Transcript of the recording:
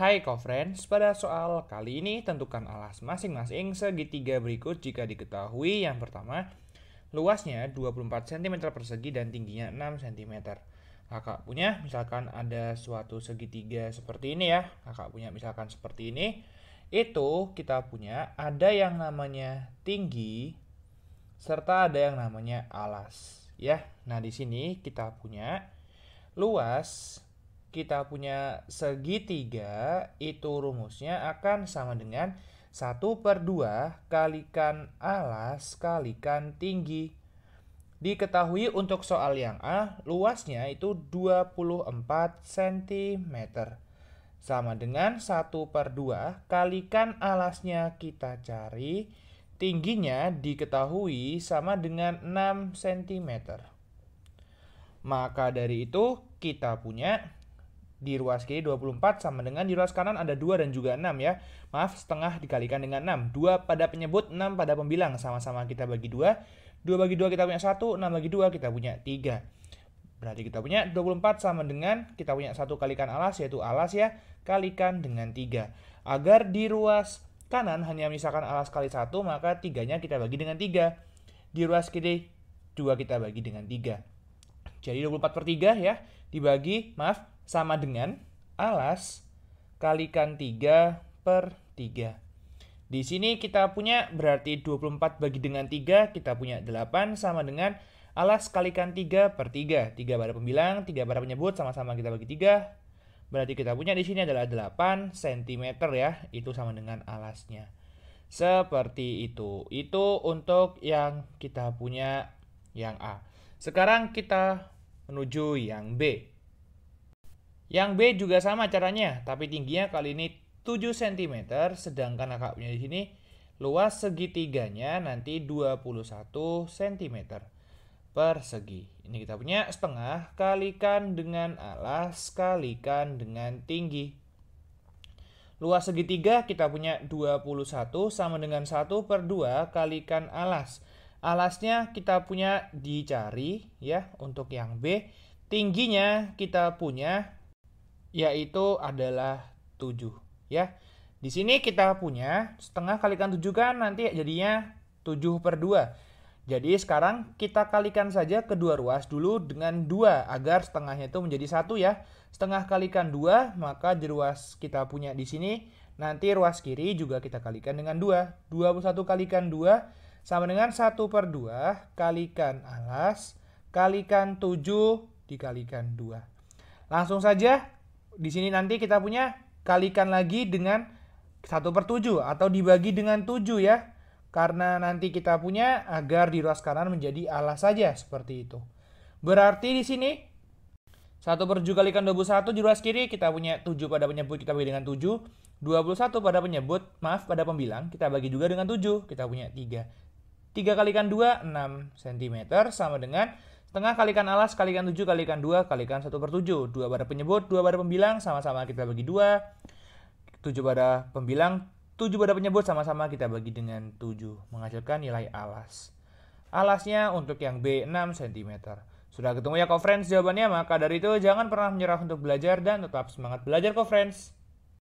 Hai co-friends, pada soal kali ini tentukan alas masing-masing segitiga berikut jika diketahui. Yang pertama, luasnya 24 cm persegi dan tingginya 6 cm. Kakak punya misalkan ada suatu segitiga seperti ini ya. Kakak punya misalkan seperti ini. Itu kita punya ada yang namanya tinggi serta ada yang namanya alas ya. Nah, di sini kita punya luas kita punya segitiga, itu rumusnya akan sama dengan 1 per 2 kalikan alas kalikan tinggi. Diketahui untuk soal yang A, luasnya itu 24 cm. Sama dengan 1 per 2 kalikan alasnya kita cari, tingginya diketahui sama dengan 6 cm. Maka dari itu kita punya di ruas kiri 24 sama dengan di ruas kanan ada 2 dan juga 6 ya. Maaf, setengah dikalikan dengan 6. 2 pada penyebut, 6 pada pembilang. Sama-sama kita bagi 2. 2 bagi 2 kita punya 1, 6 bagi 2 kita punya 3. Berarti kita punya 24 sama dengan kita punya 1 kalikan alas yaitu alas ya, kalikan dengan 3. Agar di ruas kanan hanya misalkan alas kali 1 maka 3-nya kita bagi dengan 3. Di ruas kiri 2 kita bagi dengan 3. Jadi 24 per 3 ya dibagi, maaf, sama dengan alas kalikan 3 per 3. Di sini kita punya berarti 24 bagi dengan 3, kita punya 8 sama dengan alas kalikan 3 per 3. 3 pada pembilang, 3 pada penyebut, sama-sama kita bagi 3. Berarti kita punya di sini adalah 8 cm ya, itu sama dengan alasnya. Seperti itu. Itu untuk yang kita punya yang A. Sekarang kita menuju yang B. Yang B juga sama caranya, tapi tingginya kali ini 7 cm, sedangkan akapnya di sini luas segitiganya nanti 21 cm persegi. Ini kita punya setengah kalikan dengan alas kalikan dengan tinggi. Luas segitiga kita punya 21 sama dengan 1 per 2 kalikan alas. Alasnya kita punya dicari ya untuk yang B. Tingginya kita punya yaitu adalah 7 ya. Di sini kita punya setengah kalikan 7 kan nanti jadinya 7 per 2. Jadi sekarang kita kalikan saja kedua ruas dulu dengan 2 agar setengahnya itu menjadi satu ya. Setengah kalikan 2 maka di ruas kita punya di sini nanti ruas kiri juga kita kalikan dengan 2. 21 kalikan 2 sama dengan 1 per 2 kalikan alas kalikan 7 dikalikan 2. Langsung saja di sini nanti kita punya kalikan lagi dengan 1 per 7 atau dibagi dengan 7 ya. Karena nanti kita punya agar di ruas kanan menjadi alas saja seperti itu. Berarti di sini 1 per 7 kalikan 21 di ruas kiri kita punya 7 pada penyebut kita bagi dengan 7. 21 pada penyebut, maaf pada pembilang, kita bagi juga dengan 7, kita punya 3. 3 kalikan 2, 6 cm sama dengan Tengah kalikan alas, kalikan 7, kalikan 2, kalikan 1 per 7. 2 pada penyebut, 2 pada pembilang, sama-sama kita bagi 2. 7 pada pembilang, 7 pada penyebut, sama-sama kita bagi dengan 7. Menghasilkan nilai alas. Alasnya untuk yang B 6 cm. Sudah ketemu ya, co-friends jawabannya? Maka dari itu, jangan pernah menyerah untuk belajar dan tetap semangat belajar, co-friends.